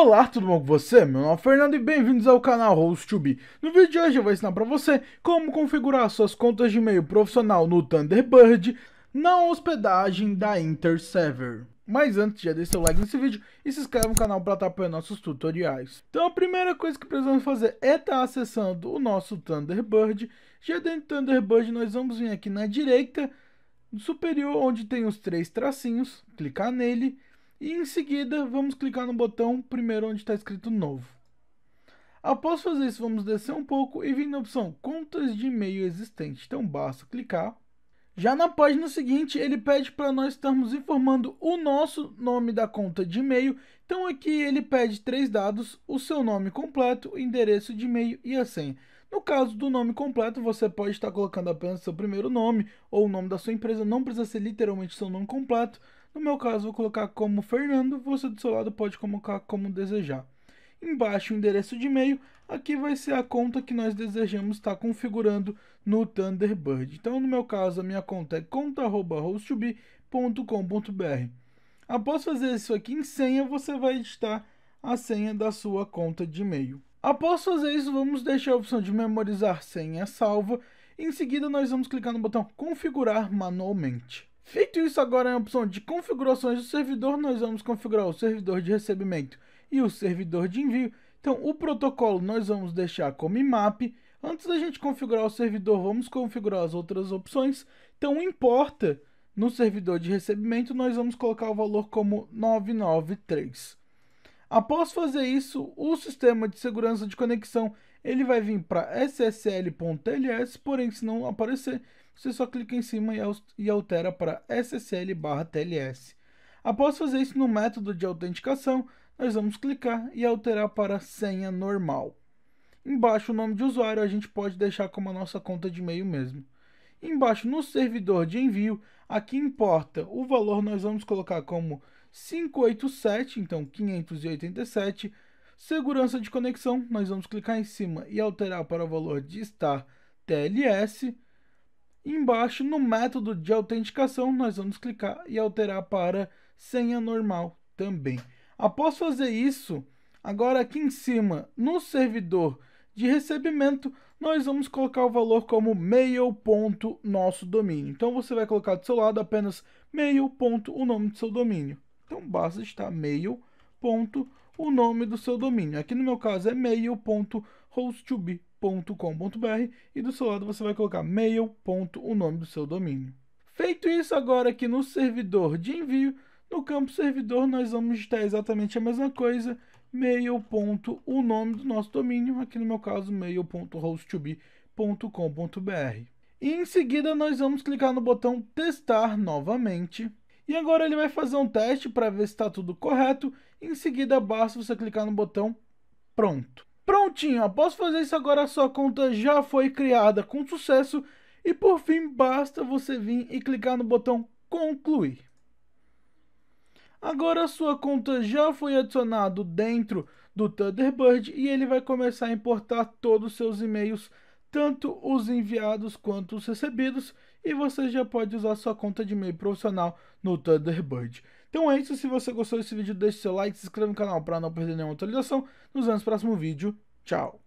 Olá, tudo bom com você? Meu nome é Fernando e bem-vindos ao canal host No vídeo de hoje eu vou ensinar para você como configurar suas contas de e-mail profissional no Thunderbird na hospedagem da Interserver. Mas antes, já deixa seu like nesse vídeo e se inscreve no canal para estar tá apoiando nossos tutoriais. Então a primeira coisa que precisamos fazer é estar tá acessando o nosso Thunderbird. Já dentro do Thunderbird nós vamos vir aqui na direita superior onde tem os três tracinhos, clicar nele e em seguida, vamos clicar no botão primeiro onde está escrito novo. Após fazer isso, vamos descer um pouco e vir na opção contas de e-mail existente. Então basta clicar. Já na página seguinte, ele pede para nós estarmos informando o nosso nome da conta de e-mail. Então aqui ele pede três dados, o seu nome completo, endereço de e-mail e a senha. No caso do nome completo, você pode estar colocando apenas seu primeiro nome ou o nome da sua empresa, não precisa ser literalmente seu nome completo. No meu caso, vou colocar como Fernando, você do seu lado pode colocar como desejar. Embaixo, o endereço de e-mail, aqui vai ser a conta que nós desejamos estar tá configurando no Thunderbird. Então, no meu caso, a minha conta é conta.hostube.com.br. Após fazer isso aqui em senha, você vai editar a senha da sua conta de e-mail. Após fazer isso, vamos deixar a opção de memorizar senha salva. Em seguida, nós vamos clicar no botão configurar manualmente. Feito isso agora é a opção de configurações do servidor, nós vamos configurar o servidor de recebimento e o servidor de envio. Então o protocolo nós vamos deixar como IMAP. Antes da gente configurar o servidor, vamos configurar as outras opções. Então importa no servidor de recebimento, nós vamos colocar o valor como 993. Após fazer isso, o sistema de segurança de conexão ele vai vir para ssl.ls, porém se não aparecer, você só clica em cima e altera para SSL TLS. Após fazer isso no método de autenticação, nós vamos clicar e alterar para senha normal. Embaixo o nome de usuário a gente pode deixar como a nossa conta de e-mail mesmo. Embaixo no servidor de envio, aqui importa o valor, nós vamos colocar como 587, então 587. Segurança de conexão, nós vamos clicar em cima e alterar para o valor de estar TLS embaixo, no método de autenticação, nós vamos clicar e alterar para senha normal também. Após fazer isso, agora aqui em cima, no servidor de recebimento, nós vamos colocar o valor como mail.nossodomínio. Então você vai colocar do seu lado apenas mail. o nome do seu domínio. Então basta estar mail. o nome do seu domínio. Aqui no meu caso é mail.host2b. .com.br e do seu lado você vai colocar mail. o nome do seu domínio. Feito isso, agora aqui no servidor de envio, no campo servidor nós vamos digitar exatamente a mesma coisa, mail. o nome do nosso domínio, aqui no meu caso mail.hosttobe.com.br. E em seguida nós vamos clicar no botão testar novamente. E agora ele vai fazer um teste para ver se está tudo correto. Em seguida basta você clicar no botão pronto. Prontinho, após fazer isso agora a sua conta já foi criada com sucesso e por fim basta você vir e clicar no botão concluir. Agora a sua conta já foi adicionado dentro do Thunderbird e ele vai começar a importar todos os seus e-mails tanto os enviados quanto os recebidos, e você já pode usar sua conta de e-mail profissional no Thunderbird. Então é isso, se você gostou desse vídeo, deixe seu like, se inscreva no canal para não perder nenhuma atualização. Nos vemos no próximo vídeo, tchau!